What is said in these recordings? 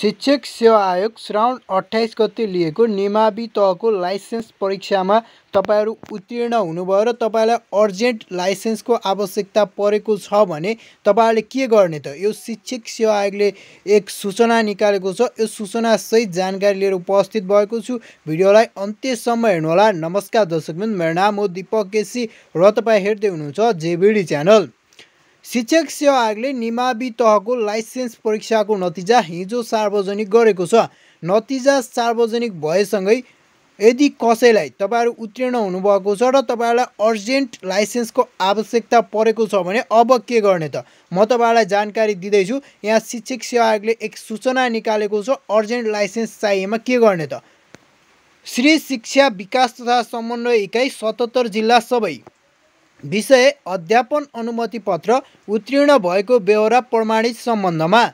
शिक्षक सेवा आयोग श्रावण अट्ठाइस गते लिएको निमावि तहको लाइसेन्स परीक्षामा तपाईँहरू उत्तीर्ण हुनुभयो र तपाईँलाई अर्जेन्ट लाइसेन्सको आवश्यकता परेको छ भने तपाईँहरूले के गर्ने त यो शिक्षक सेवा आयोगले एक सूचना निकालेको छ यो सूचनासहित जानकारी लिएर उपस्थित भएको छु भिडियोलाई अन्त्यसम्म हेर्नुहोला नमस्कार दर्शकबिन मेरो नाम हो दिपक केसी र तपाईँ हेर्दै हुनुहुन्छ जेबिडी च्यानल शिक्षक सेवा आयोगले निमावि तहको लाइसेन्स परीक्षाको नतिजा हिजो सार्वजनिक गरेको छ नतिजा सार्वजनिक भएसँगै यदि कसैलाई तपाईँहरू उत्तीर्ण हुनुभएको छ र तपाईँहरूलाई अर्जेन्ट लाइसेन्सको आवश्यकता परेको छ भने अब के गर्ने त म तपाईँहरूलाई जानकारी दिँदैछु यहाँ शिक्षक सेवा आयोगले एक सूचना निकालेको छ अर्जेन्ट लाइसेन्स चाहिएमा के गर्ने त श्री शिक्षा विकास तथा समन्वय इकाइ सतहत्तर जिल्ला सबै विषय अध्यापन अनुमति पत्र उत्तीर्ण भएको बेहोरा प्रमाणित सम्बन्धमा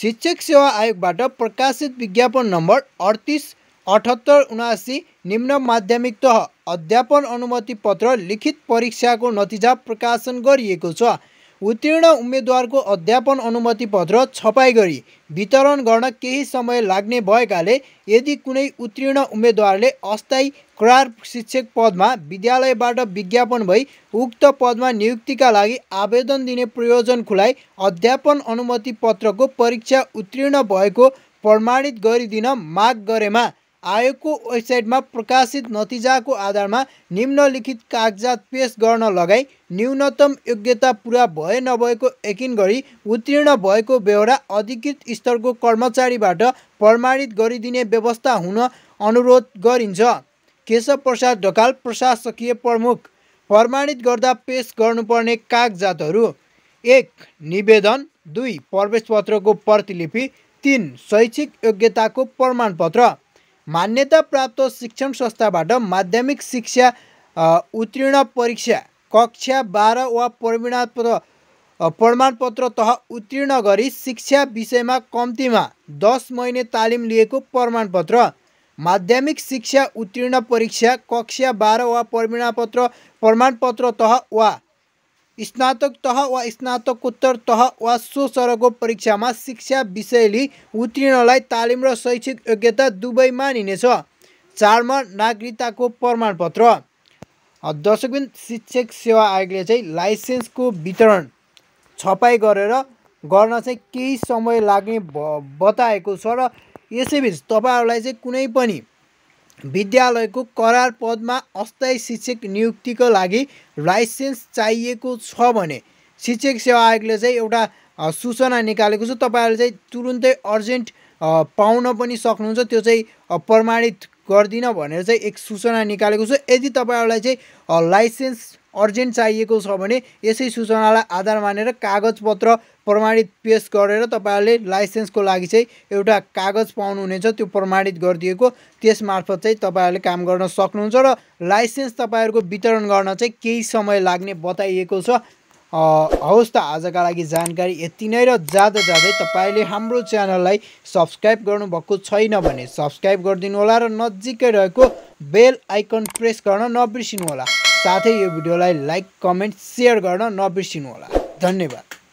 शिक्षक सेवा आयोगबाट प्रकाशित विज्ञापन नम्बर अडतिस अठहत्तर उनासी निम्न माध्यमिक तह अध्यापन अनुमति पत्र लिखित परीक्षाको नतिजा प्रकाशन गरिएको छ उत्तीर्ण उम्मेद्वारको अध्यापन अनुमति पत्र छपाई गरी वितरण गर्न केही समय लाग्ने भएकाले यदि कुनै उत्तीर्ण उम्मेद्वारले अस्थायी करार शिक्षक पदमा विद्यालयबाट विज्ञापन भई उक्त पदमा नियुक्तिका लागि आवेदन दिने प्रयोजन खुलाइ अध्यापन अनुमति पत्रको परीक्षा उत्तीर्ण भएको प्रमाणित गरिदिन माग गरेमा आयोगको वेबसाइटमा प्रकाशित नतिजाको आधारमा निम्नलिखित कागजात पेस गर्न लगाई न्यूनतम योग्यता पुरा भए नभएको यकिन गरी उत्तीर्ण भएको बेहोरा अधिकृत स्तरको कर्मचारीबाट प्रमाणित गरिदिने व्यवस्था हुन अनुरोध गरिन्छ केशव प्रसाद ढकाल प्रशासकीय प्रमुख प्रमाणित गर्दा पेस गर्नुपर्ने कागजातहरू एक निवेदन दुई प्रवेशपत्रको प्रतिलिपि तिन शैक्षिक योग्यताको प्रमाणपत्र मान्यता प्राप्त शिक्षण संस्थाबाट माध्यमिक शिक्षा उत्तीर्ण परीक्षा कक्षा बाह्र वा प्रमाणपत्र प्रमाणपत्र तह उत्तीर्ण गरी शिक्षा विषयमा कम्तीमा दस महिने तालिम लिएको प्रमाणपत्र माध्यमिक शिक्षा उत्तीर्ण परीक्षा कक्षा बाह्र वा प्रमाणपत्र प्रमाणपत्र तह वा स्नातक तह वा स्नातकोत्तर तह वा सो सरको परीक्षामा शिक्षा विषय लिई उत्तीर्णलाई तालिम र शैक्षिक योग्यता दुवै मानिनेछ चारमा नागरिकताको प्रमाणपत्र दर्शकबिन शिक्षक सेवा आयोगले चाहिँ लाइसेन्सको वितरण छपाई गरेर गर्न चाहिँ केही समय लाग्ने बताएको छ र यसैबिच तपाईँहरूलाई चाहिँ कुनै पनि विद्यालयको करार पदमा अस्थायी शिक्षक नियुक्तिको लागि लाइसेन्स चाहिएको छ भने शिक्षक सेवा आयोगले चाहिँ एउटा सूचना निकालेको छ तपाईँहरूले चाहिँ तुरुन्तै अर्जेन्ट पाउन पनि सक्नुहुन्छ त्यो चाहिँ प्रमाणित गर्दिनँ भनेर चाहिँ एक सूचना निकालेको छु यदि तपाईँहरूलाई चाहिँ लाइसेन्स अर्जेन्ट चाहिएको छ भने यसै सूचनालाई आधार मानेर कागजपत्र प्रमाणित पेस गरेर तपाईँहरूले लाइसेन्सको लागि चाहिँ एउटा कागज पाउनुहुनेछ त्यो प्रमाणित गरिदिएको त्यस मार्फत चाहिँ तपाईँहरूले काम गर्न सक्नुहुन्छ र लाइसेन्स तपाईँहरूको वितरण गर्न चाहिँ केही समय लाग्ने बताइएको छ हवस् त आजका लागि जानकारी यति नै र जाँदा जाँदै तपाईँले हाम्रो च्यानललाई सब्सक्राइब गर्नुभएको छैन भने सब्सक्राइब गरिदिनु होला र नजिकै रहेको बेल आइकन प्रेस गर्न नबिर्सिनु होला साथै यो भिडियोलाई लाइक कमेन्ट सेयर गर्न नबिर्सिनु होला धन्यवाद